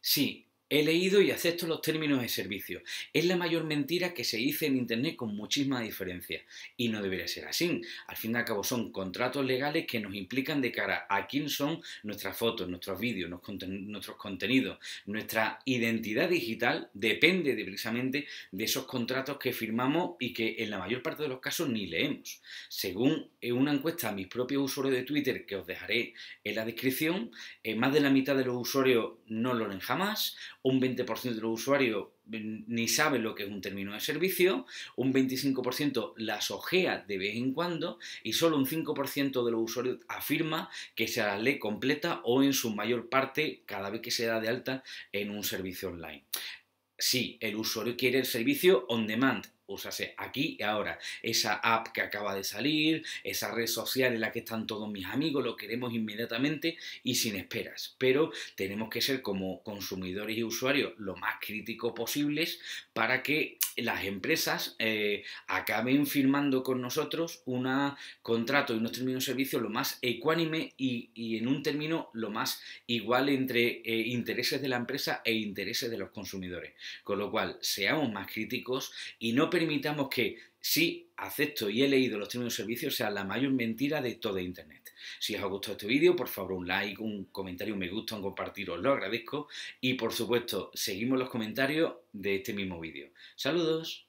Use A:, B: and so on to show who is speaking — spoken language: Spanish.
A: Sì, He leído y acepto los términos de servicio. Es la mayor mentira que se dice en Internet con muchísima diferencia. Y no debería ser así. Al fin y al cabo son contratos legales que nos implican de cara a quién son nuestras fotos, nuestros vídeos, nuestros contenidos. Nuestra identidad digital depende precisamente de esos contratos que firmamos y que en la mayor parte de los casos ni leemos. Según eh, una encuesta a mis propios usuarios de Twitter, que os dejaré en la descripción, eh, más de la mitad de los usuarios no lo leen jamás un 20% de los usuarios ni sabe lo que es un término de servicio, un 25% las ojea de vez en cuando y solo un 5% de los usuarios afirma que se la lee completa o en su mayor parte cada vez que se da de alta en un servicio online. Sí, el usuario quiere el servicio on demand, úsase aquí y ahora. Esa app que acaba de salir, esa red social en la que están todos mis amigos, lo queremos inmediatamente y sin esperas. Pero tenemos que ser como consumidores y usuarios lo más críticos posibles para que las empresas eh, acaben firmando con nosotros un contrato y unos términos de servicio lo más ecuánime y, en un término lo más igual entre eh, intereses de la empresa e intereses de los consumidores. Con lo cual, seamos más críticos y no permitamos que, si acepto y he leído los términos de servicio, sea la mayor mentira de todo Internet. Si os ha gustado este vídeo, por favor un like, un comentario, un me gusta, un compartir, os lo agradezco. Y por supuesto, seguimos los comentarios de este mismo vídeo. Saludos.